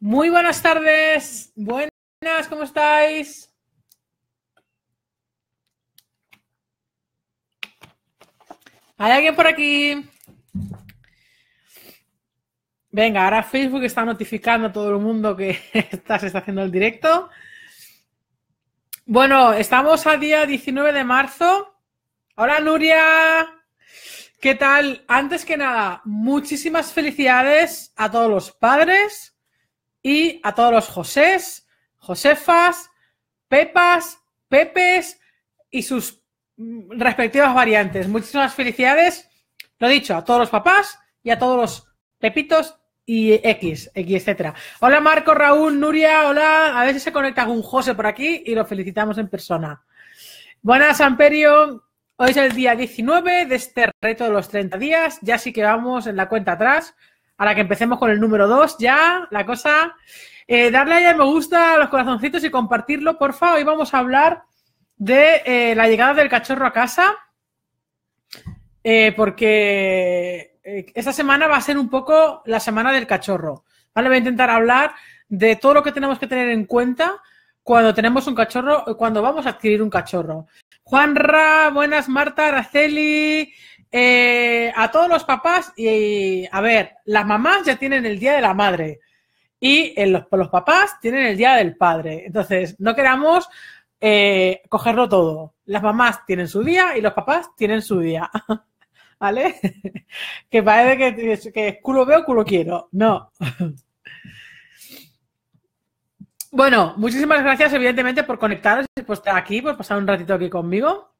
Muy buenas tardes, buenas, ¿cómo estáis? ¿Hay alguien por aquí? Venga, ahora Facebook está notificando a todo el mundo que estás se está haciendo el directo. Bueno, estamos a día 19 de marzo. Hola Nuria, ¿qué tal? Antes que nada, muchísimas felicidades a todos los padres y a todos los Josés, Josefas, Pepas, Pepes y sus respectivas variantes. Muchísimas felicidades, lo dicho, a todos los papás y a todos los Pepitos y X, X, etcétera. Hola Marco, Raúl, Nuria, hola. A ver si se conecta algún José por aquí y lo felicitamos en persona. Buenas, Amperio. Hoy es el día 19 de este reto de los 30 días. Ya sí que vamos en la cuenta atrás. Ahora que empecemos con el número 2 ya, la cosa... Eh, darle a me gusta a los corazoncitos y compartirlo, porfa. Hoy vamos a hablar de eh, la llegada del cachorro a casa, eh, porque esta semana va a ser un poco la semana del cachorro. ¿vale? Voy a intentar hablar de todo lo que tenemos que tener en cuenta cuando tenemos un cachorro, cuando vamos a adquirir un cachorro. Juanra, buenas, Marta, Araceli, eh, a todos los papás y, a ver, las mamás ya tienen el Día de la Madre y los, papás tienen el Día del Padre. Entonces, no queramos eh, cogerlo todo. Las mamás tienen su día y los papás tienen su día. ¿Vale? que parece que, que culo veo, culo quiero. No. Bueno, muchísimas gracias, evidentemente, por conectaros y por estar aquí, por pasar un ratito aquí conmigo.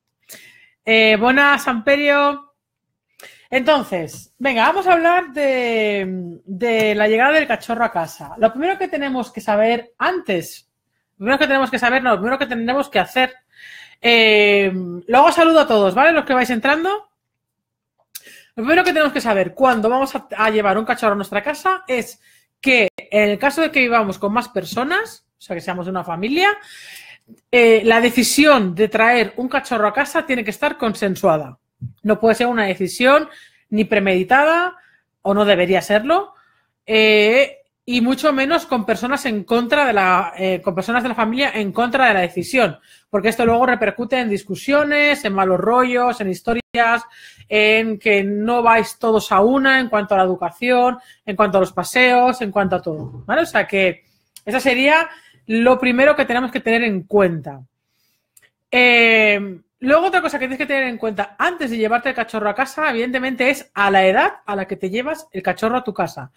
Eh, buenas, Amperio. Entonces, venga, vamos a hablar de, la llegada del cachorro a casa. Lo primero que tenemos que saber antes, lo primero que tenemos que saber, lo primero que tenemos que hacer. Eh, luego saludo a todos, ¿vale? Los que vais entrando. Lo primero que tenemos que saber cuando vamos a, llevar un cachorro a nuestra casa es que en el caso de que vivamos con más personas, o sea, que seamos de una familia, eh, la decisión de traer un cachorro a casa tiene que estar consensuada. No puede ser una decisión ni premeditada, o no debería serlo, eh, y mucho menos con personas en contra de la, eh, con personas de la familia en contra de la decisión, porque esto luego repercute en discusiones, en malos rollos, en historias, en que no vais todos a una en cuanto a la educación, en cuanto a los paseos, en cuanto a todo, O sea que esa sería lo primero que tenemos que tener en cuenta. Eh, Luego otra cosa que tienes que tener en cuenta antes de llevarte el cachorro a casa, evidentemente, es a la edad a la que te llevas el cachorro a tu casa.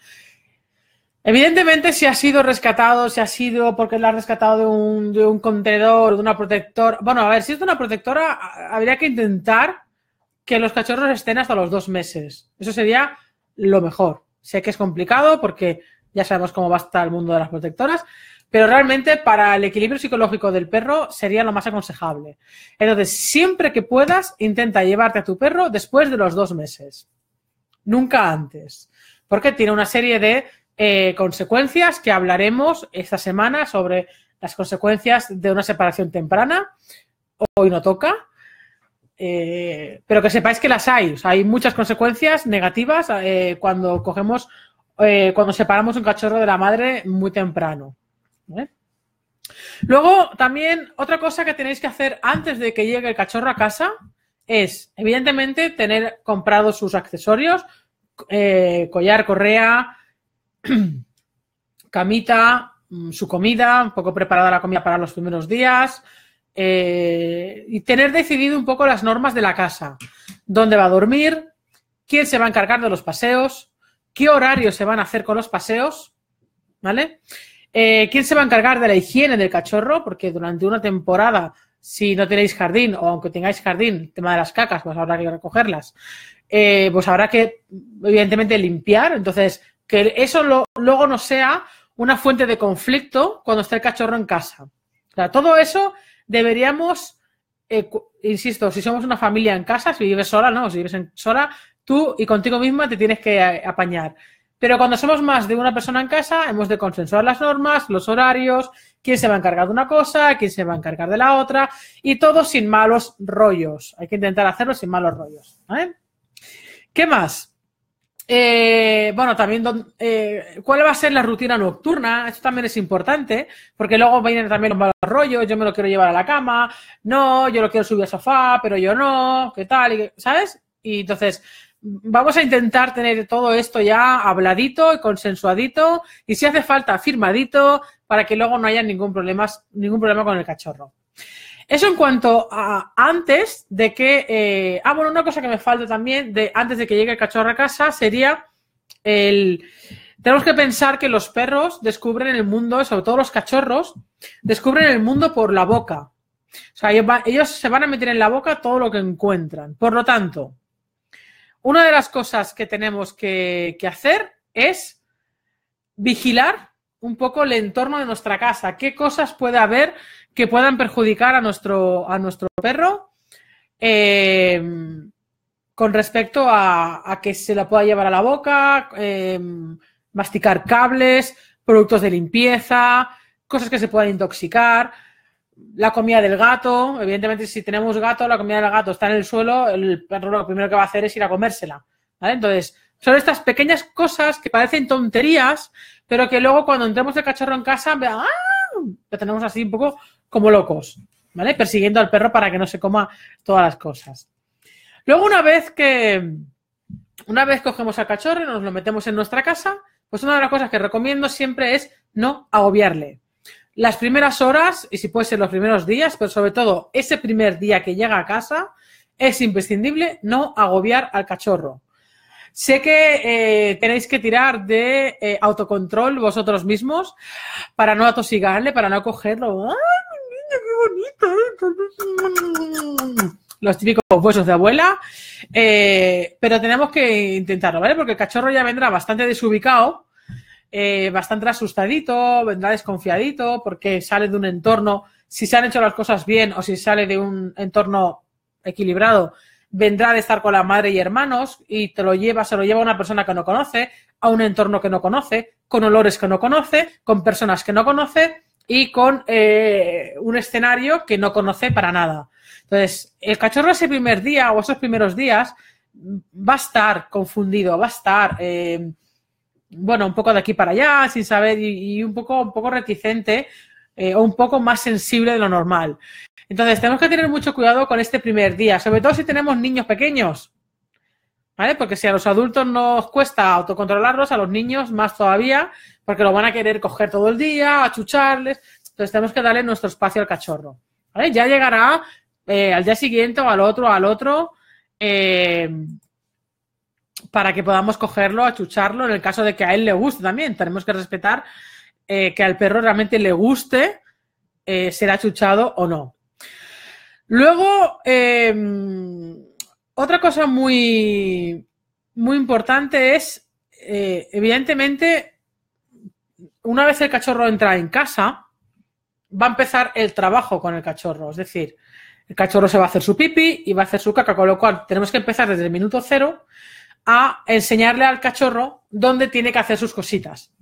Evidentemente, si ha sido rescatado, si ha sido porque lo has rescatado de un, contenedor, de una protectora. Bueno, a ver, si es de una protectora, habría que intentar que los cachorros estén hasta los dos meses. Eso sería lo mejor. Sé que es complicado porque ya sabemos cómo va a estar el mundo de las protectoras, pero realmente para el equilibrio psicológico del perro sería lo más aconsejable. Entonces, siempre que puedas, intenta llevarte a tu perro después de los dos meses. Nunca antes. Porque tiene una serie de eh, consecuencias que hablaremos esta semana sobre las consecuencias de una separación temprana. Hoy no toca. Eh, pero que sepáis que las hay. hay muchas consecuencias negativas eh, cuando cogemos, cuando separamos un cachorro de la madre muy temprano. Luego, también otra cosa que tenéis que hacer antes de que llegue el cachorro a casa es, evidentemente, tener comprados sus accesorios, eh, collar, correa, camita, mm, su comida, un poco preparada la comida para los primeros días eh, y tener decidido un poco las normas de la casa, dónde va a dormir, quién se va a encargar de los paseos, qué horarios se van a hacer con los paseos, ¿vale? Eh, ¿Quién se va a encargar de la higiene del cachorro? Porque durante una temporada, si no tenéis jardín o aunque tengáis jardín, el tema de las cacas, pues habrá que recogerlas. Eh, pues habrá que, evidentemente, limpiar. Entonces, que eso luego no sea una fuente de conflicto cuando esté el cachorro en casa. todo eso deberíamos, eh, insisto, si somos una familia en casa, si vives sola, no, si vives en, sola, tú y contigo misma te tienes que apañar. Pero cuando somos más de una persona en casa, hemos de consensuar las normas, los horarios, quién se va a encargar de una cosa, quién se va a encargar de la otra, y todo sin malos rollos. Hay que intentar hacerlo sin malos rollos. ¿Qué más? Eh, bueno, también eh, cuál va a ser la rutina nocturna, esto también es importante, porque luego vienen también los malos rollos, yo me lo quiero llevar a la cama, no, yo lo quiero subir al sofá, pero yo no, ¿qué tal? ¿Sabes? Y entonces, vamos a intentar tener todo esto ya habladito y consensuadito y si hace falta firmadito para que luego no haya ningún problema, ningún problema con el cachorro. Eso en cuanto a antes de que... Eh, ah, bueno, una cosa que me falta también de antes de que llegue el cachorro a casa sería el... Tenemos que pensar que los perros descubren el mundo, sobre todo los cachorros, descubren el mundo por la boca. O sea, ellos se van a meter en la boca todo lo que encuentran. Por lo tanto, una de las cosas que tenemos que, hacer es vigilar un poco el entorno de nuestra casa, qué cosas puede haber que puedan perjudicar a nuestro, a nuestro perro em, con respecto a, que se la pueda llevar a la boca, em, masticar cables, productos de limpieza, cosas que se puedan intoxicar la comida del gato, evidentemente si tenemos gato, la comida del gato está en el suelo, el perro lo primero que va a hacer es ir a comérsela. ¿vale? Entonces, son estas pequeñas cosas que parecen tonterías, pero que luego cuando entremos el cachorro en casa, ¡ah! lo tenemos así un poco como locos, ¿vale? Persiguiendo al perro para que no se coma todas las cosas. Luego, una vez que una vez cogemos al cachorro y nos lo metemos en nuestra casa, pues una de las cosas que recomiendo siempre es no agobiarle las primeras horas y si puede ser los primeros días, pero sobre todo ese primer día que llega a casa, es imprescindible no agobiar al cachorro. Sé que eh, tenéis que tirar de eh, autocontrol vosotros mismos para no atosigarle, para no cogerlo. Los típicos huesos de abuela. Eh, pero tenemos que intentarlo, ¿vale? Porque el cachorro ya vendrá bastante desubicado eh, bastante asustadito, vendrá desconfiadito porque sale de un entorno, si se han hecho las cosas bien o si sale de un entorno equilibrado, vendrá de estar con la madre y hermanos y te lo lleva, se lo lleva una persona que no conoce, a un entorno que no conoce, con olores que no conoce, con personas que no conoce y con eh, un escenario que no conoce para nada. Entonces, el cachorro ese primer día o esos primeros días va a estar confundido, va a estar... Eh, bueno, un poco de aquí para allá, sin saber, y, un, poco, un poco reticente eh, o un poco más sensible de lo normal. Entonces, tenemos que tener mucho cuidado con este primer día, sobre todo si tenemos niños pequeños. ¿Vale? Porque si a los adultos nos cuesta autocontrolarlos, a los niños más todavía, porque lo van a querer coger todo el día, achucharles. Entonces tenemos que darle nuestro espacio al cachorro. ¿Vale? Ya llegará eh, al día siguiente o al otro, al otro, eh, para que podamos cogerlo, achucharlo, en el caso de que a él le guste también. Tenemos que respetar eh, que al perro realmente le guste eh, ser achuchado o no. Luego, em, otra cosa muy, muy importante es, eh, evidentemente, una vez el cachorro entra en casa, va a empezar el trabajo con el cachorro. Es decir, el cachorro se va a hacer su pipi y va a hacer su caca, con lo cual tenemos que empezar desde el minuto cero a enseñarle al cachorro dónde tiene que hacer sus cositas.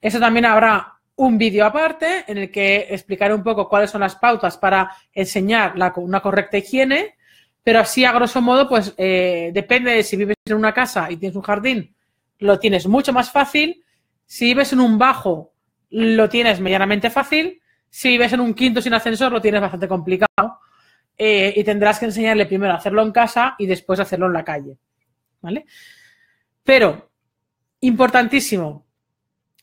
Eso también habrá un vídeo aparte en el que explicaré un poco cuáles son las pautas para enseñar una correcta higiene, pero así a grosso modo, pues eh, depende de si vives en una casa y tienes un jardín, lo tienes mucho más fácil, si vives en un bajo, lo tienes medianamente fácil, si vives en un quinto sin ascensor, lo tienes bastante complicado eh, y tendrás que enseñarle primero a hacerlo en casa y después hacerlo en la calle. ¿vale? Pero, importantísimo,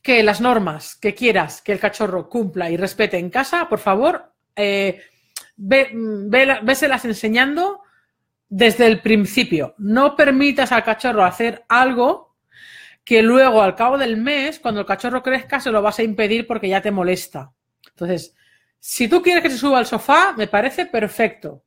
que las normas que quieras que el cachorro cumpla y respete en casa, por favor, eh, véselas enseñando desde el principio. No permitas al cachorro hacer algo que luego, al cabo del mes, cuando el cachorro crezca, se lo vas a impedir porque ya te molesta. Entonces, si tú quieres que se suba al sofá, me parece perfecto.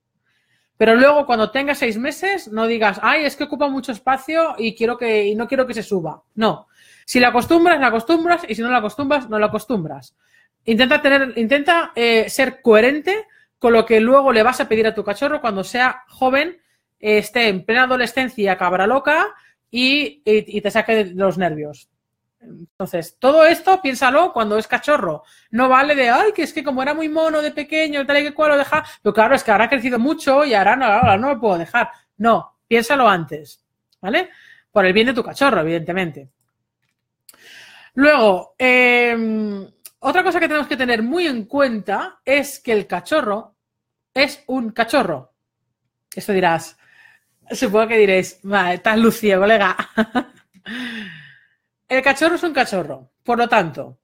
Pero luego cuando tenga seis meses, no digas, ay, es que ocupa mucho espacio y quiero que, y no quiero que se suba. No. Si la acostumbras, la acostumbras, y si no la acostumbras, no la acostumbras. Intenta tener, intenta eh, ser coherente con lo que luego le vas a pedir a tu cachorro cuando sea joven, eh, esté en plena adolescencia cabra loca y, y, te saque los nervios. Entonces, todo esto, piénsalo cuando es cachorro. No vale de, ay, que es que como era muy mono de pequeño, tal y que cual lo deja. Pero claro, es que ahora ha crecido mucho y ahora no, ahora no lo puedo dejar. No, piénsalo antes. ¿Vale? Por el bien de tu cachorro, evidentemente. Luego, em, otra cosa que tenemos que tener muy en cuenta es que el cachorro es un cachorro. Esto dirás, supongo que diréis, estás lucido, colega. El cachorro es un cachorro. Por lo tanto,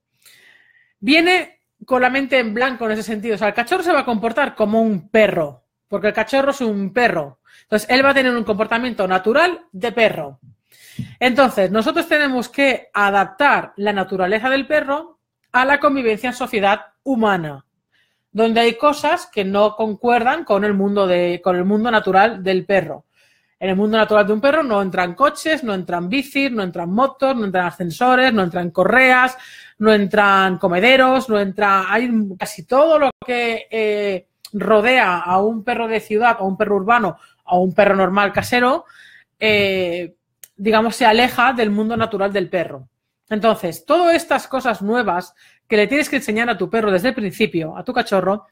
viene con la mente en blanco en ese sentido. O sea, el cachorro se va a comportar como un perro, porque el cachorro es un perro. Entonces, él va a tener un comportamiento natural de perro. Entonces, nosotros tenemos que adaptar la naturaleza del perro a la convivencia en sociedad humana, donde hay cosas que no concuerdan con el mundo, con el mundo natural del perro. En el mundo natural de un perro no entran coches, no entran bicis, no entran motos, no entran ascensores, no entran correas, no entran comederos, no entra. Hay casi todo lo que eh, rodea a un perro de ciudad, a un perro urbano, a un perro normal casero, eh, digamos, se aleja del mundo natural del perro. Entonces, todas estas cosas nuevas que le tienes que enseñar a tu perro desde el principio, a tu cachorro,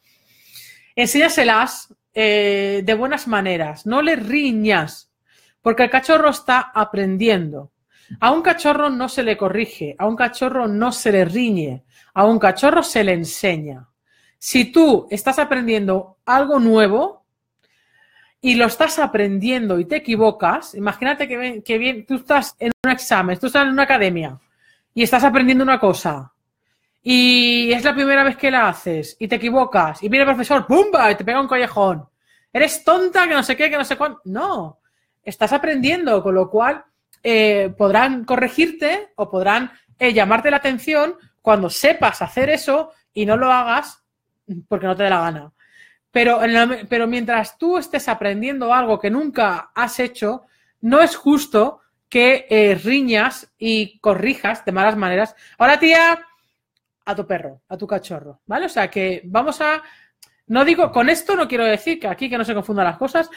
enséñaselas eh, de buenas maneras, no le riñas, porque el cachorro está aprendiendo. A un cachorro no se le corrige, a un cachorro no se le riñe, a un cachorro se le enseña. Si tú estás aprendiendo algo nuevo y lo estás aprendiendo y te equivocas, imagínate que, que bien, tú estás en un examen, tú estás en una academia y estás aprendiendo una cosa y es la primera vez que la haces y te equivocas y viene el profesor, ¡pumba! y te pega un collejón. Eres tonta, que no sé qué, que no sé cuánto. No, estás aprendiendo, con lo cual eh, podrán corregirte o podrán eh, llamarte la atención cuando sepas hacer eso y no lo hagas porque no te dé la gana. Pero, pero mientras tú estés aprendiendo algo que nunca has hecho, no es justo que eh, riñas y corrijas de malas maneras. Ahora, tía, a tu perro, a tu cachorro, ¿vale? O sea que vamos a... No digo, con esto no quiero decir que aquí que no se confundan las cosas,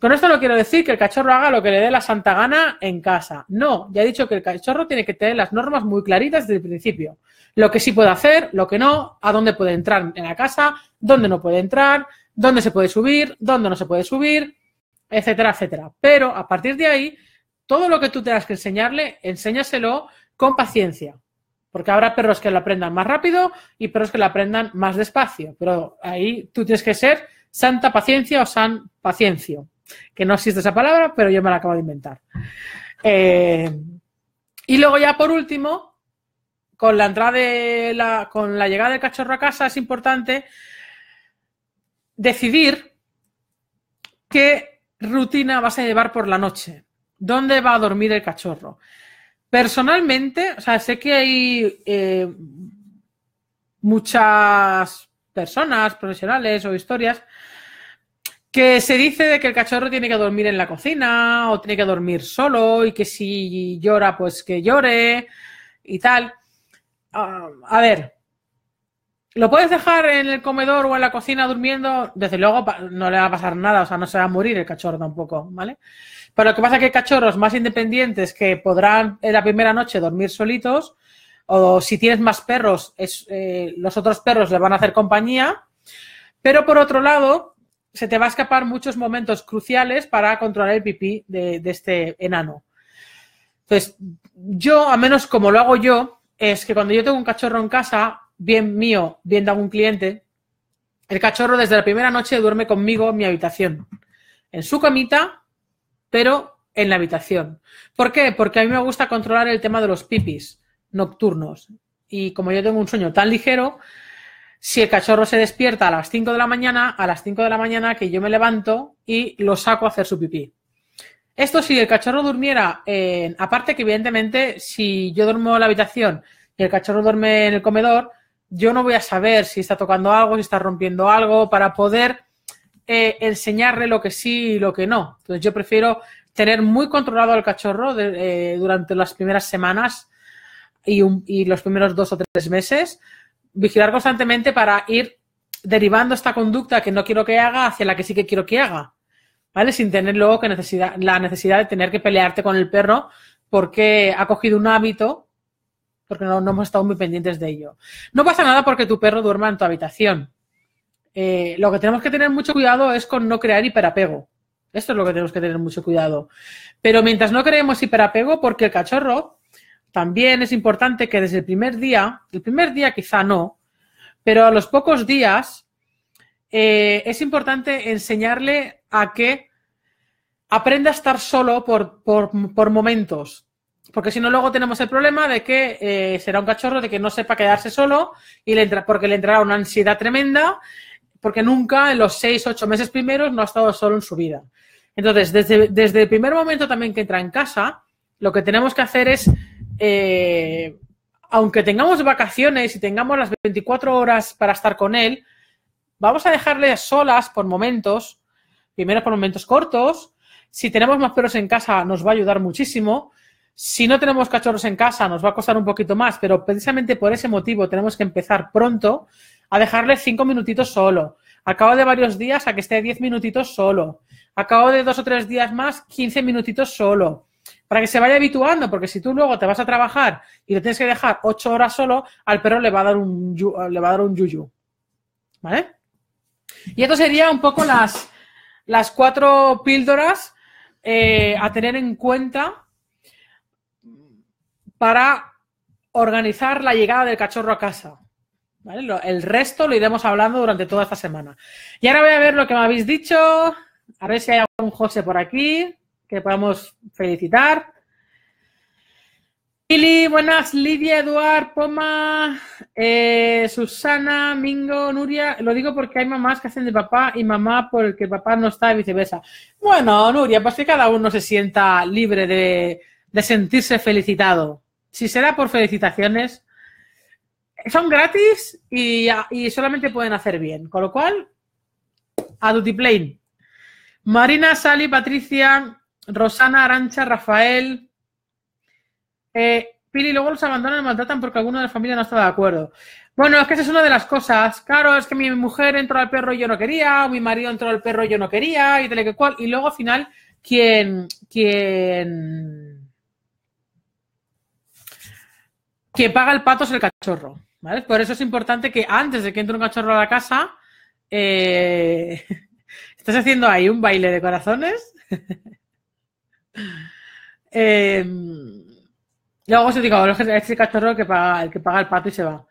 con esto no quiero decir que el cachorro haga lo que le dé la santa gana en casa. No, ya he dicho que el cachorro tiene que tener las normas muy claritas desde el principio. Lo que sí puede hacer, lo que no, a dónde puede entrar en la casa, dónde no puede entrar, dónde se puede subir, dónde no se puede subir, etcétera, etcétera. Pero a partir de ahí, todo lo que tú tengas que enseñarle, enséñaselo con paciencia. Porque habrá perros que la aprendan más rápido y perros que la aprendan más despacio. Pero ahí tú tienes que ser santa paciencia o san paciencio. Que no existe esa palabra, pero yo me la acabo de inventar. Eh, y luego ya por último, con la entrada de la, con la llegada del cachorro a casa es importante decidir qué rutina vas a llevar por la noche. ¿Dónde va a dormir el cachorro? Personalmente, o sea, sé que hay eh, muchas personas, profesionales o historias que se dice de que el cachorro tiene que dormir en la cocina o tiene que dormir solo y que si llora, pues que llore y tal. Ah, a ver, ¿lo puedes dejar en el comedor o en la cocina durmiendo? Desde luego no le va a pasar nada, o sea, no se va a morir el cachorro tampoco, ¿vale? Pero lo que pasa es que hay cachorros más independientes que podrán en la primera noche dormir solitos, o si tienes más perros, es, eh, los otros perros le van a hacer compañía. Pero por otro lado, se te va a escapar muchos momentos cruciales para controlar el pipí de, este enano. Entonces, yo, a menos como lo hago yo, es que cuando yo tengo un cachorro en casa, bien mío, bien de algún cliente, el cachorro desde la primera noche duerme conmigo en mi habitación, en su camita, pero en la habitación. ¿Por qué? Porque a mí me gusta controlar el tema de los pipis nocturnos. Y como yo tengo un sueño tan ligero, si el cachorro se despierta a las 5 de la mañana, a las 5 de la mañana que yo me levanto y lo saco a hacer su pipí. Esto si el cachorro durmiera, en, aparte que evidentemente si yo duermo en la habitación y el cachorro duerme en el comedor, yo no voy a saber si está tocando algo, si está rompiendo algo, para poder eh, enseñarle lo que sí y lo que no. Entonces yo prefiero tener muy controlado al cachorro eh, durante las primeras semanas y, los primeros dos o tres meses, vigilar constantemente para ir derivando esta conducta que no quiero que haga hacia la que sí que quiero que haga, ¿vale? Sin tener luego que necesidad, la necesidad de tener que pelearte con el perro porque ha cogido un hábito, porque no hemos estado muy pendientes de ello. No pasa nada porque tu perro duerma en tu habitación. Eh, lo que tenemos que tener mucho cuidado es con no crear hiperapego. Esto es lo que tenemos que tener mucho cuidado. Pero mientras no creemos hiperapego, porque el cachorro también es importante que desde el primer día, el primer día quizá no, pero a los pocos días eh, es importante enseñarle a que aprenda a estar solo por, momentos. Porque si no, luego tenemos el problema de que eh, será un cachorro de que no sepa quedarse solo y le porque le entrará una ansiedad tremenda porque nunca en los seis, ocho meses primeros no ha estado solo en su vida. Entonces, desde, el primer momento también que entra en casa, lo que tenemos que hacer es, eh, aunque tengamos vacaciones y tengamos las 24 horas para estar con él, vamos a dejarle solas por momentos, primero por momentos cortos. Si tenemos más perros en casa, nos va a ayudar muchísimo. Si no tenemos cachorros en casa, nos va a costar un poquito más, pero precisamente por ese motivo tenemos que empezar pronto a dejarle cinco minutitos solo. acabo cabo de varios días, a que esté diez minutitos solo. acabo cabo de dos o tres días más, quince minutitos solo. Para que se vaya habituando, porque si tú luego te vas a trabajar y le tienes que dejar ocho horas solo, al perro le va a dar un, le va a dar un yuyu. ¿Vale? Y esto sería un poco las, las cuatro píldoras eh, a tener en cuenta para organizar la llegada del cachorro a casa el resto lo iremos hablando durante toda esta semana. Y ahora voy a ver lo que me habéis dicho, a ver si hay algún José por aquí que podamos felicitar. Lili, buenas, Lidia, Eduard, Poma, eh, Susana, Mingo, Nuria. Lo digo porque hay mamás que hacen de papá y mamá porque papá no está y viceversa. Bueno, Nuria, pues que cada uno se sienta libre de, de sentirse felicitado. Si será por felicitaciones, son gratis y, solamente pueden hacer bien. Con lo cual, a Duty Plane. Marina, Sally, Patricia, Rosana, Arancha, Rafael. Eh, Pili luego los abandonan y maltratan porque alguno de la familia no está de acuerdo. Bueno, es que esa es una de las cosas. Claro, es que mi mujer entró al perro y yo no quería, o mi marido entró al perro y yo no quería, y tal que cual. Y luego al final, quien. quien. Quien paga el pato es el cachorro. ¿Vale? Por eso es importante que antes de que entre un cachorro a la casa, eh, ¿estás haciendo ahí un baile de corazones? eh... Luego os digo, es el cachorro que paga, el que paga el pato y se va.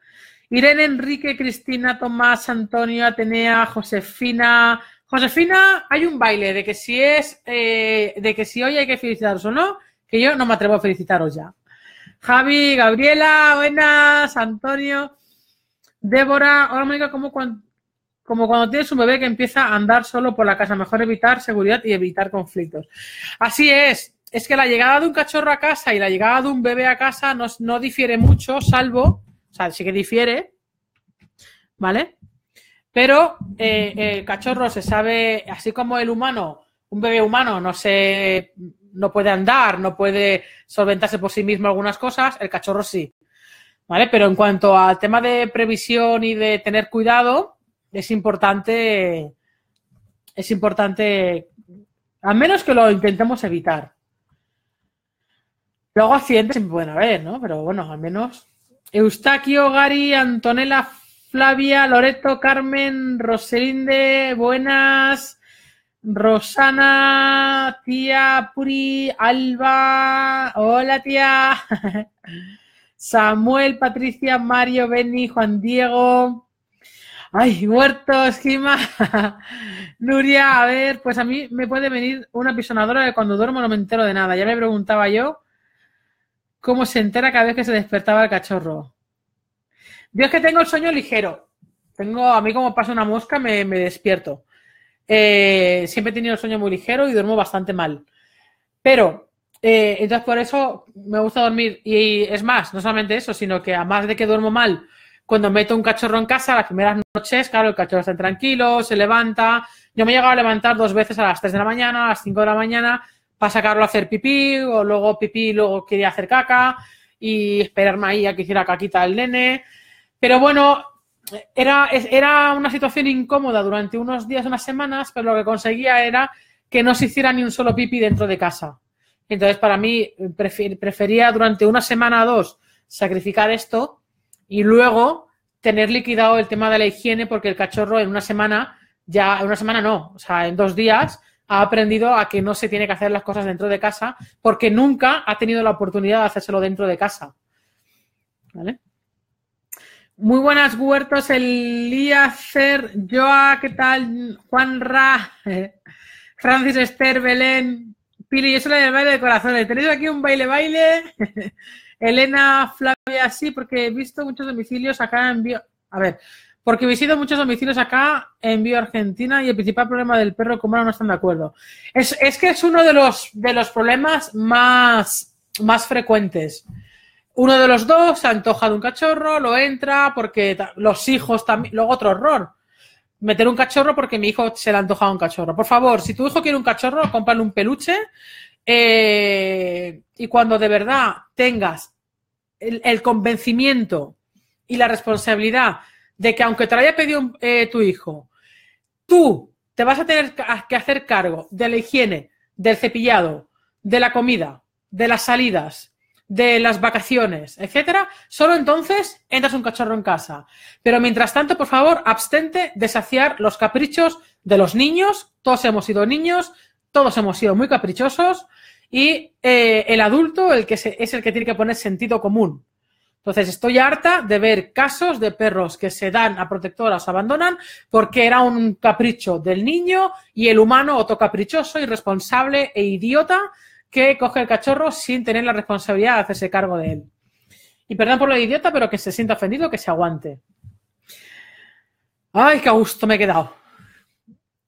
Irene, Enrique, Cristina, Tomás, Antonio, Atenea, Josefina. Josefina, hay un baile de que si es, eh, de que si hoy hay que felicitaros o no, que yo no me atrevo a felicitaros ya. Javi, Gabriela, buenas, Antonio, Débora. Hola, Mónica, como cuando, como cuando tienes un bebé que empieza a andar solo por la casa. Mejor evitar seguridad y evitar conflictos. Así es. Es que la llegada de un cachorro a casa y la llegada de un bebé a casa no, no difiere mucho, salvo, o sea, sí que difiere, ¿vale? Pero eh, el cachorro se sabe, así como el humano, un bebé humano no se no puede andar, no puede solventarse por sí mismo algunas cosas, el cachorro sí. ¿Vale? Pero en cuanto al tema de previsión y de tener cuidado, es importante, es importante, al menos que lo intentemos evitar. Luego accidentes bueno, pueden haber, ¿no? Pero bueno, al menos. Eustaquio, Gary, Antonella, Flavia, Loreto, Carmen, Roselinde, buenas. Rosana, tía Puri, Alba, hola tía. Samuel, Patricia, Mario, Benny, Juan Diego. Ay, Huerto, esquima. Nuria, a ver, pues a mí me puede venir una pisonadora de cuando duermo no me entero de nada. Ya le preguntaba yo cómo se entera cada vez que se despertaba el cachorro. Yo que tengo el sueño ligero. Tengo, a mí como pasa una mosca, me despierto. Eh, siempre he tenido el sueño muy ligero y duermo bastante mal. Pero, eh, entonces por eso me gusta dormir. Y, es más, no solamente eso, sino que además de que duermo mal, cuando meto un cachorro en casa, las primeras noches, claro, el cachorro está tranquilo, se levanta. Yo me he llegado a levantar dos veces a las 3 de la mañana, a las 5 de la mañana, para sacarlo a hacer pipí, o luego pipí, luego quería hacer caca, y esperarme ahí a que hiciera caquita el nene. Pero bueno, era, era una situación incómoda durante unos días, unas semanas, pero lo que conseguía era que no se hiciera ni un solo pipi dentro de casa. Entonces, para mí, prefería durante una semana o dos sacrificar esto y luego tener liquidado el tema de la higiene porque el cachorro en una semana, ya, en una semana no, o sea, en dos días ha aprendido a que no se tiene que hacer las cosas dentro de casa porque nunca ha tenido la oportunidad de hacérselo dentro de casa. ¿Vale? Muy buenas, Huertos, Elíaser, Joa, ¿qué tal? Juan Ra, Francis Esther, Belén, Pili, yo soy la del baile de corazones. ¿Tenéis aquí un baile, baile? Elena, Flavia, sí, porque he visto muchos domicilios acá en Bio... A ver, porque he visto muchos domicilios acá en Bio Argentina y el principal problema del perro, como no están de acuerdo. Es, que es uno de los, de los problemas más, más frecuentes uno de los dos se antoja de un cachorro, lo entra, porque los hijos también. Luego otro horror. Meter un cachorro porque mi hijo se le ha antojado un cachorro. Por favor, si tu hijo quiere un cachorro, cómprale un peluche. Eh, y cuando de verdad tengas el, convencimiento y la responsabilidad de que aunque te lo haya pedido eh, tu hijo, tú te vas a tener que hacer cargo de la higiene, del cepillado, de la comida, de las salidas, de las vacaciones, etcétera, solo entonces entras un cachorro en casa. Pero mientras tanto, por favor, abstente de saciar los caprichos de los niños. Todos hemos sido niños, todos hemos sido muy caprichosos y eh, el adulto el que es el que tiene que poner sentido común. Entonces, estoy harta de ver casos de perros que se dan a protectoras, abandonan, porque era un capricho del niño y el humano, otro caprichoso, irresponsable e idiota, que coge el cachorro sin tener la responsabilidad de hacerse cargo de él. Y perdón por lo idiota, pero que se sienta ofendido, que se aguante. Ay, qué gusto me he quedado.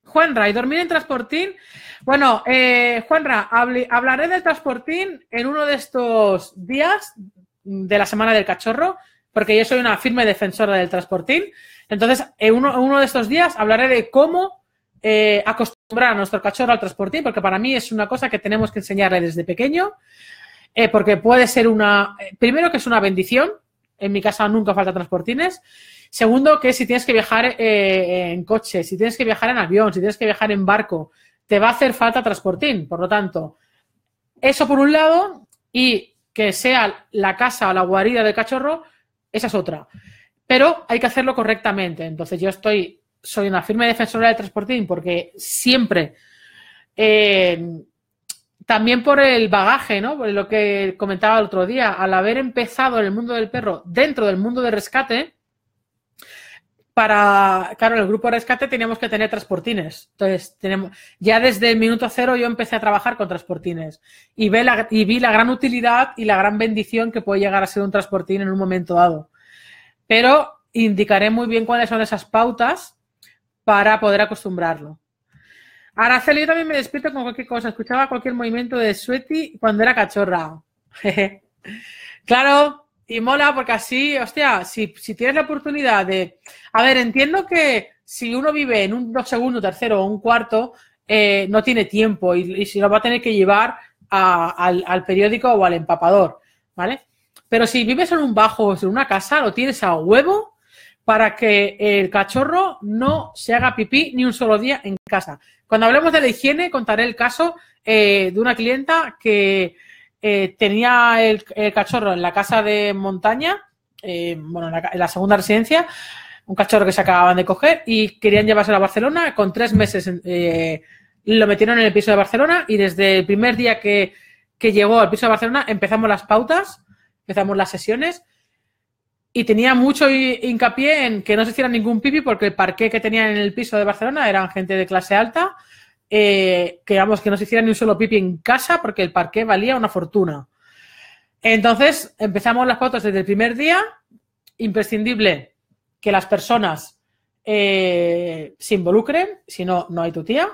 Juanra, ¿y dormir en transportín? Bueno, eh, Juanra, hablaré del transportín en uno de estos días de la Semana del Cachorro, porque yo soy una firme defensora del transportín. Entonces, en uno, de estos días hablaré de cómo eh, a nuestro cachorro al transportín, porque para mí es una cosa que tenemos que enseñarle desde pequeño, eh, porque puede ser una, eh, primero que es una bendición, en mi casa nunca falta transportines, segundo que si tienes que viajar eh, en coche, si tienes que viajar en avión, si tienes que viajar en barco, te va a hacer falta transportín, por lo tanto, eso por un lado y que sea la casa o la guarida del cachorro, esa es otra. Pero hay que hacerlo correctamente. Entonces yo estoy soy una firme defensora del transportín porque siempre, eh, también por el bagaje, ¿no? Por lo que comentaba el otro día, al haber empezado en el mundo del perro dentro del mundo de rescate, para, claro, el grupo de rescate teníamos que tener transportines. Entonces, tenemos, ya desde el minuto cero yo empecé a trabajar con transportines y, y vi la gran utilidad y la gran bendición que puede llegar a ser un transportín en un momento dado. Pero indicaré muy bien cuáles son esas pautas para poder acostumbrarlo. Araceli, yo también me despierto con cualquier cosa. Escuchaba cualquier movimiento de Sueti cuando era cachorra. claro, y mola porque así, hostia, si, si, tienes la oportunidad de... A ver, entiendo que si uno vive en un segundo, tercero o un cuarto, eh, no tiene tiempo y, si lo va a tener que llevar al, al, periódico o al empapador, ¿vale? Pero si vives en un bajo o en una casa, lo tienes a huevo para que el cachorro no se haga pipí ni un solo día en casa. Cuando hablemos de la higiene, contaré el caso eh, de una clienta que eh, tenía el, cachorro en la casa de montaña, eh, bueno, en la, segunda residencia, un cachorro que se acababan de coger y querían llevárselo a Barcelona. Con tres meses lo metieron en el piso de Barcelona y desde el primer día que, que llegó al piso de Barcelona empezamos las pautas, empezamos las sesiones y tenía mucho hincapié en que no se hiciera ningún pipi porque el parqué que tenían en el piso de Barcelona eran gente de clase alta. Eh, que que no se hiciera ni un solo pipi en casa porque el parqué valía una fortuna. Entonces empezamos las fotos desde el primer día. Imprescindible que las personas eh, se involucren, si no, no hay tu tía.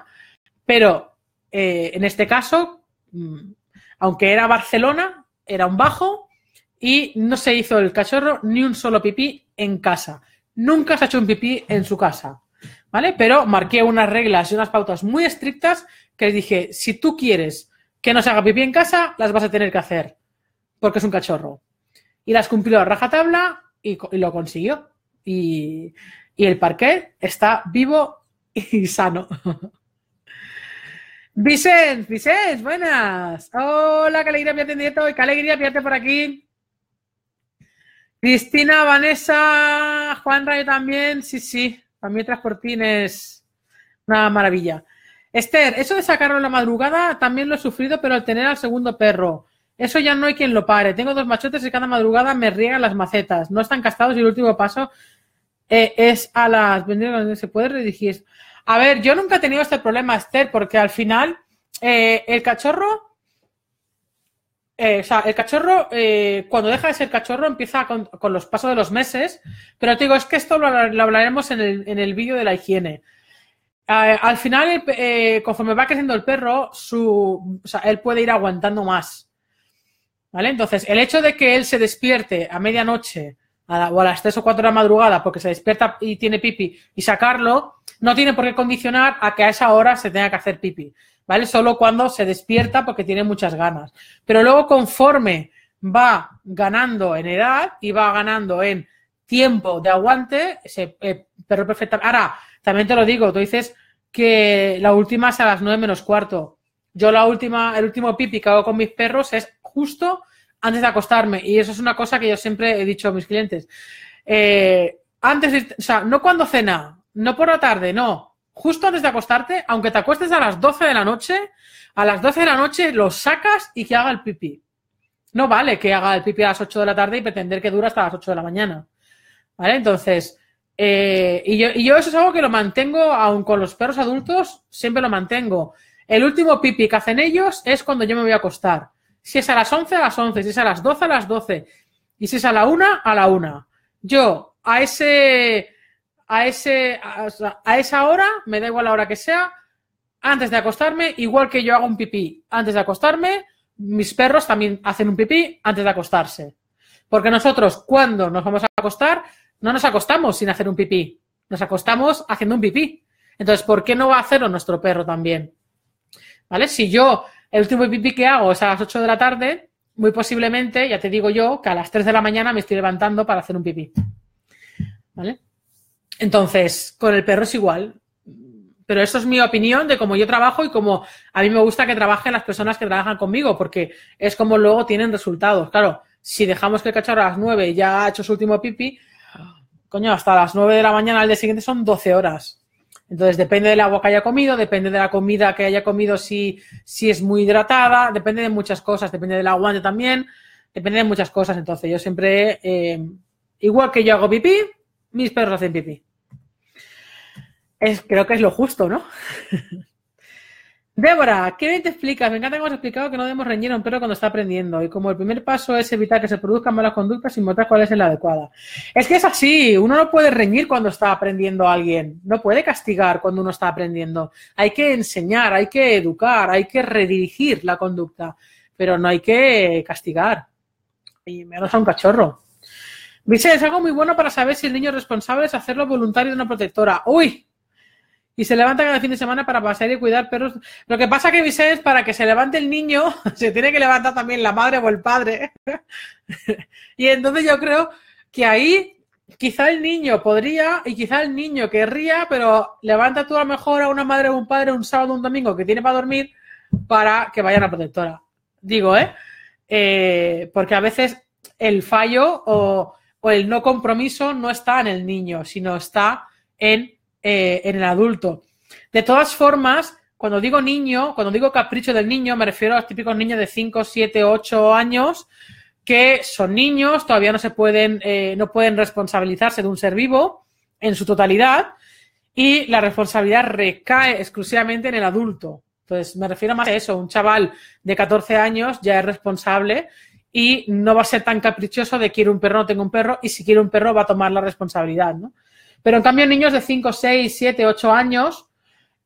Pero eh, en este caso, mm, aunque era Barcelona, era un bajo, y no se hizo el cachorro ni un solo pipí en casa. Nunca se ha hecho un pipí en su casa, ¿vale? Pero marqué unas reglas y unas pautas muy estrictas que les dije, si tú quieres que no se haga pipí en casa, las vas a tener que hacer, porque es un cachorro. Y las cumplió a rajatabla y, y lo consiguió. Y, el parque está vivo y sano. Vicente, Vicente, buenas. Hola, qué alegría verte en qué alegría verte por aquí. Cristina, Vanessa, Juan Rayo también, sí, sí, también mí Transportín es una maravilla. Esther, eso de sacarlo en la madrugada también lo he sufrido, pero al tener al segundo perro, eso ya no hay quien lo pare. Tengo dos machotes y cada madrugada me riegan las macetas, no están castados y el último paso eh, es a las donde se puede redigir. A ver, yo nunca he tenido este problema, Esther, porque al final eh, el cachorro eh, o sea, el cachorro, eh, cuando deja de ser cachorro, empieza con, los pasos de los meses. Pero te digo, es que esto lo, hablaremos en el, vídeo de la higiene. Eh, al final, conforme va creciendo el perro, su, él puede ir aguantando más. ¿Vale? Entonces, el hecho de que él se despierte a medianoche o a las 3 o 4 de la madrugada porque se despierta y tiene pipi y sacarlo, no tiene por qué condicionar a que a esa hora se tenga que hacer pipi. ¿vale? Solo cuando se despierta porque tiene muchas ganas. Pero luego conforme va ganando en edad y va ganando en tiempo de aguante, se, eh, perro Ahora, también te lo digo, tú dices que la última es a las 9 menos cuarto. Yo la última, el último pipi que hago con mis perros es justo antes de acostarme. Y eso es una cosa que yo siempre he dicho a mis clientes. Eh, antes o sea, no cuando cena, no por la tarde, no justo antes de acostarte, aunque te acuestes a las 12 de la noche, a las 12 de la noche lo sacas y que haga el pipí. No vale que haga el pipí a las 8 de la tarde y pretender que dura hasta las 8 de la mañana. ¿Vale? Entonces, eh, y, yo, eso es algo que lo mantengo, aun con los perros adultos, siempre lo mantengo. El último pipí que hacen ellos es cuando yo me voy a acostar. Si es a las 11, a las 11. Si es a las 12, a las 12. Y si es a la 1, a la 1. Yo, a ese a, esa hora, me da igual la hora que sea, antes de acostarme, igual que yo hago un pipí antes de acostarme, mis perros también hacen un pipí antes de acostarse. Porque nosotros cuando nos vamos a acostar, no nos acostamos sin hacer un pipí, nos acostamos haciendo un pipí. Entonces, ¿por qué no va a hacerlo nuestro perro también? ¿Vale? Si yo el último pipí que hago es a las 8 de la tarde, muy posiblemente, ya te digo yo, que a las 3 de la mañana me estoy levantando para hacer un pipí. ¿Vale? Entonces, con el perro es igual. Pero eso es mi opinión de cómo yo trabajo y cómo a mí me gusta que trabajen las personas que trabajan conmigo, porque es como luego tienen resultados. Claro, si dejamos que el cachorro a las 9 ya ha hecho su último pipí, coño, hasta las 9 de la mañana al día siguiente son 12 horas. Entonces, depende del agua que haya comido, depende de la comida que haya comido, si, si es muy hidratada, depende de muchas cosas, depende del aguante también, depende de muchas cosas. Entonces, yo siempre, eh, igual que yo hago pipí, mis perros hacen pipí. Es, creo que es lo justo, ¿no? Débora, qué bien te explicas. Me encanta que hemos explicado que no debemos reñir a un perro cuando está aprendiendo. Y como el primer paso es evitar que se produzcan malas conductas y mostrar cuál es la adecuada. Es que es así. Uno no puede reñir cuando está aprendiendo a alguien. No puede castigar cuando uno está aprendiendo. Hay que enseñar, hay que educar, hay que redirigir la conducta. Pero no hay que castigar. Y menos a un cachorro. Dice, es algo muy bueno para saber si el niño responsable es hacerlo voluntario de una protectora. ¡Uy! y se levantan cada fin de semana para pasar y cuidar perros. Lo que pasa que Vicente, para que se levante el niño, se tiene que levantar también la madre o el padre. y entonces yo creo que ahí quizá el niño podría y quizá el niño querría, pero levanta tú a lo mejor a una madre o un padre un sábado o un domingo que tiene para dormir para que vaya a protectora. Digo, ¿eh? ¿eh? porque a veces el fallo o el no compromiso no está en el niño, sino está en eh, en el adulto. De todas formas, cuando digo niño, cuando digo capricho del niño, me refiero a los típicos niños de 5, 7, 8 años que son niños, todavía no se pueden, eh, no pueden responsabilizarse de un ser vivo en su totalidad y la responsabilidad recae exclusivamente en el adulto. Entonces, me refiero más a eso, un chaval de 14 años ya es responsable y no va a ser tan caprichoso de quiero un perro, no tengo un perro, y si quiere un perro va a tomar la responsabilidad, ¿no? Pero en cambio, niños de 5, 6, 7, 8 años,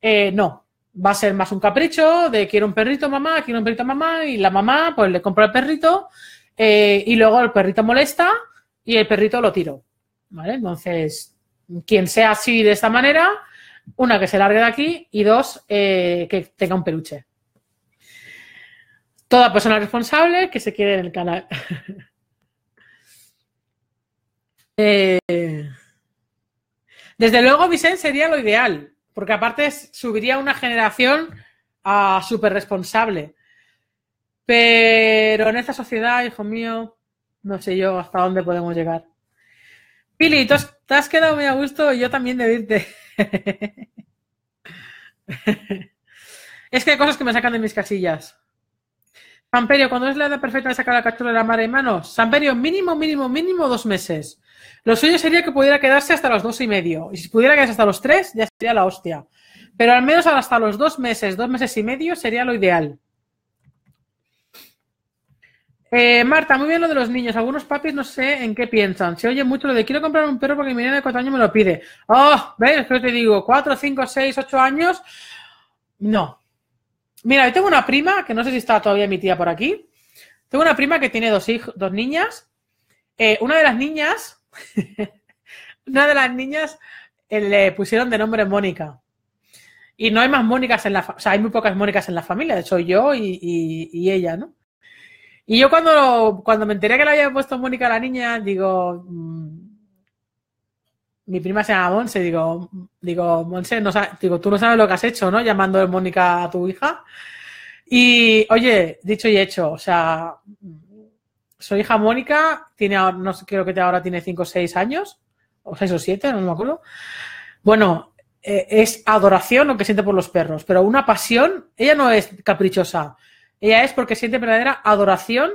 eh, no. Va a ser más un capricho de quiero un perrito, mamá, quiero un perrito, mamá, y la mamá pues le compra el perrito eh, y luego el perrito molesta y el perrito lo tiro. ¿Vale? Entonces, quien sea así de esta manera, una, que se largue de aquí y dos, eh, que tenga un peluche. Toda persona responsable que se quede en el canal. eh... Desde luego, Vicente sería lo ideal, porque aparte subiría una generación a ah, súper responsable. Pero en esta sociedad, hijo mío, no sé yo hasta dónde podemos llegar. Pili, te has quedado muy a gusto y yo también de irte. es que hay cosas que me sacan de mis casillas. Samperio, cuando es la edad perfecta de sacar la captura de la madre en manos? Samperio, mínimo, mínimo, mínimo dos meses. Lo suyo sería que pudiera quedarse hasta los dos y medio. Y si pudiera quedarse hasta los tres, ya sería la hostia. Pero al menos hasta los dos meses, dos meses y medio sería lo ideal. Eh, Marta, muy bien lo de los niños. Algunos papis no sé en qué piensan. Se oye mucho lo de quiero comprar un perro porque mi niña de cuatro años me lo pide. Oh, ¿ves? Que te digo, cuatro, cinco, seis, ocho años. No. Mira, yo tengo una prima, que no sé si está todavía mi tía por aquí. Tengo una prima que tiene dos hijos, dos niñas. Eh, una de las niñas Una de las niñas eh, le pusieron de nombre Mónica. Y no hay más Mónicas en la familia, o sea, hay muy pocas Mónicas en la familia, de hecho yo y, ella, ¿no? Y yo cuando, cuando me enteré que le había puesto Mónica a la niña, digo, mm, mi prima se llama Monse, digo, digo, Monse, no digo, tú no sabes lo que has hecho, ¿no? Llamando Mónica a tu hija. Y, oye, dicho y hecho, o sea, su hija Mónica tiene, no sé, creo que ahora tiene 5 o 6 años, o 6 o 7, no me acuerdo. Bueno, eh, es adoración lo que siente por los perros, pero una pasión, ella no es caprichosa, ella es porque siente verdadera adoración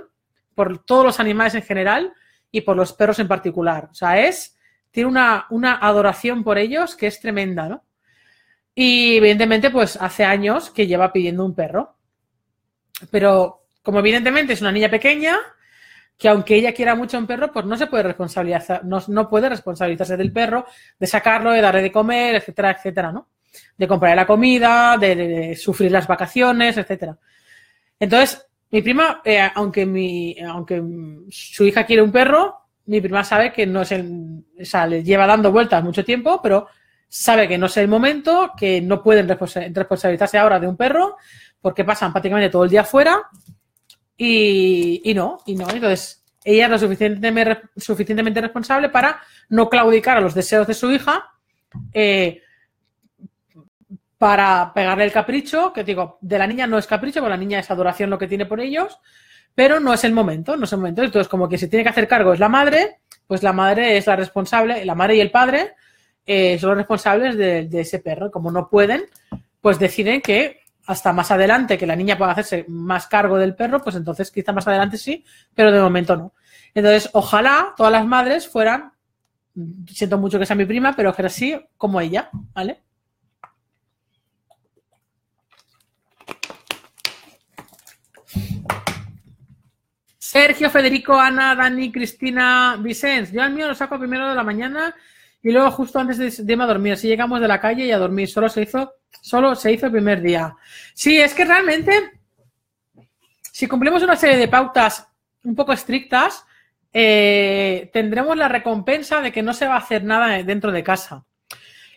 por todos los animales en general y por los perros en particular. O sea, es, tiene una, una adoración por ellos que es tremenda, ¿no? Y evidentemente, pues hace años que lleva pidiendo un perro. Pero como evidentemente es una niña pequeña, que aunque ella quiera mucho un perro, pues no se puede responsabilizar, no, puede responsabilizarse del perro, de sacarlo, de darle de comer, etcétera, etcétera, ¿no? De comprar la comida, de, sufrir las vacaciones, etcétera. Entonces, mi prima, eh, aunque mi, aunque su hija quiere un perro, mi prima sabe que no es el, o sea, le lleva dando vueltas mucho tiempo, pero sabe que no es el momento, que no pueden responsabilizarse ahora de un perro, porque pasan prácticamente todo el día fuera, y, no, y no. Entonces, ella es lo suficientemente, suficientemente responsable para no claudicar a los deseos de su hija, eh, para pegarle el capricho, que digo, de la niña no es capricho, porque la niña es adoración lo que tiene por ellos, pero no es el momento, no es el momento. Entonces, como que se tiene que hacer cargo es la madre, pues la madre es la responsable, la madre y el padre eh, son los responsables de, de, ese perro. Como no pueden, pues deciden que hasta más adelante que la niña pueda hacerse más cargo del perro, pues entonces quizá más adelante sí, pero de momento no. Entonces, ojalá todas las madres fueran, siento mucho que sea mi prima, pero que así como ella, ¿vale? Sergio, Federico, Ana, Dani, Cristina, Vicens. Yo al mío lo saco primero de la mañana y luego justo antes de irme a dormir. Así llegamos de la calle y a dormir. Solo se hizo Solo se hizo el primer día. Sí, es que realmente, si cumplimos una serie de pautas un poco estrictas, eh, tendremos la recompensa de que no se va a hacer nada dentro de casa.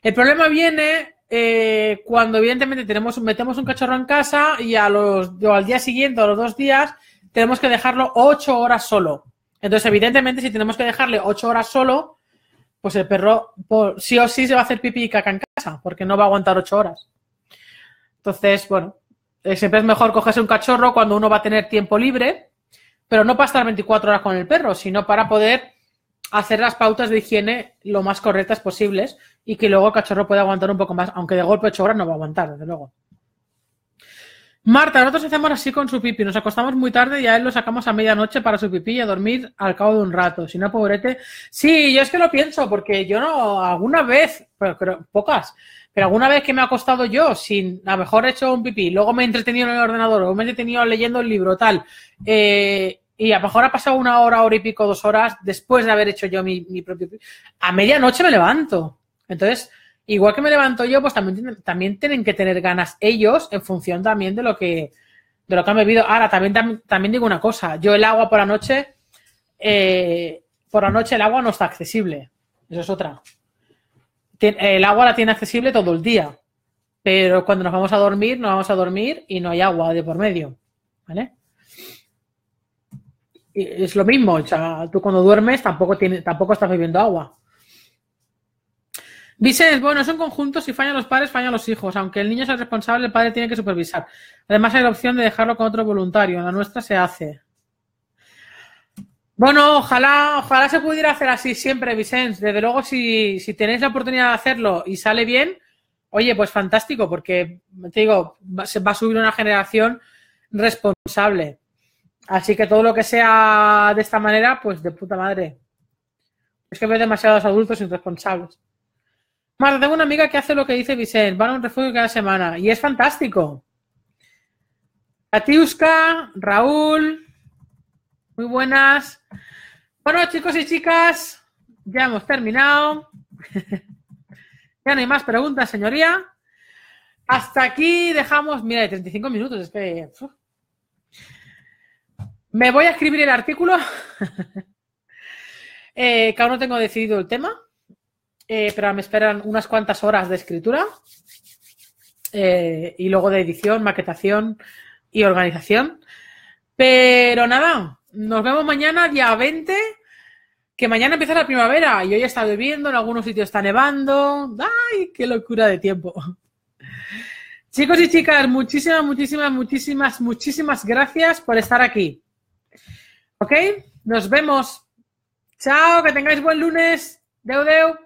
El problema viene eh, cuando evidentemente tenemos, metemos un cachorro en casa y a los, al día siguiente, a los dos días, tenemos que dejarlo ocho horas solo. Entonces, evidentemente, si tenemos que dejarle ocho horas solo, pues el perro pues, sí o sí se va a hacer pipí y caca en casa, porque no va a aguantar ocho horas. Entonces, bueno, eh, siempre es mejor cogerse un cachorro cuando uno va a tener tiempo libre, pero no para estar 24 horas con el perro, sino para poder hacer las pautas de higiene lo más correctas posibles y que luego el cachorro pueda aguantar un poco más, aunque de golpe ocho horas no va a aguantar, desde luego. Marta, nosotros hacemos así con su pipí. Nos acostamos muy tarde y a él lo sacamos a medianoche para su pipí y a dormir al cabo de un rato. Si no, pobrete. Sí, yo es que lo pienso, porque yo no, alguna vez, pero, pocas, pero alguna vez que me he acostado yo sin, a lo mejor he hecho un pipí, luego me he entretenido en el ordenador, o me he entretenido leyendo el libro, tal, eh, y a lo mejor ha pasado una hora, hora y pico, dos horas después de haber hecho yo mi, propio pipí. A medianoche me levanto. Entonces, Igual que me levanto yo, pues también, también tienen que tener ganas ellos en función también de lo que, lo que han bebido. Ahora, también, también, digo una cosa, yo el agua por la noche, eh, por la noche el agua no está accesible. Eso es otra. el agua la tiene accesible todo el día, pero cuando nos vamos a dormir, nos vamos a dormir y no hay agua de por medio. ¿Vale? es lo mismo, tú cuando duermes tampoco, tiene, tampoco estás bebiendo agua. Vicens, bueno, son conjuntos. Si fallan los padres, fallan los hijos. Aunque el niño sea responsable, el padre tiene que supervisar. Además, hay la opción de dejarlo con otro voluntario. La nuestra se hace. Bueno, ojalá, ojalá se pudiera hacer así siempre, Vicens. Desde luego, si, si tenéis la oportunidad de hacerlo y sale bien, oye, pues fantástico, porque te digo, se va a subir una generación responsable. Así que todo lo que sea de esta manera, pues de puta madre. Es que veo demasiados adultos irresponsables. Más, tengo una amiga que hace lo que dice Vicente, van a un refugio cada semana y es fantástico. Katiuska, Raúl, muy buenas. Bueno, chicos y chicas, ya hemos terminado. ya no hay más preguntas, señoría. Hasta aquí dejamos, mira, 35 minutos, Este. Me voy a escribir el artículo, eh, que aún no tengo decidido el tema. Eh, pero me esperan unas cuantas horas de escritura eh, y luego de edición, maquetación y organización. Pero nada, nos vemos mañana, día 20, que mañana empieza la primavera y hoy está lloviendo, en algunos sitios está nevando. ¡Ay, qué locura de tiempo! Chicos y chicas, muchísimas, muchísimas, muchísimas, muchísimas gracias por estar aquí. ¿Ok? Nos vemos. Chao, que tengáis buen lunes. Deu,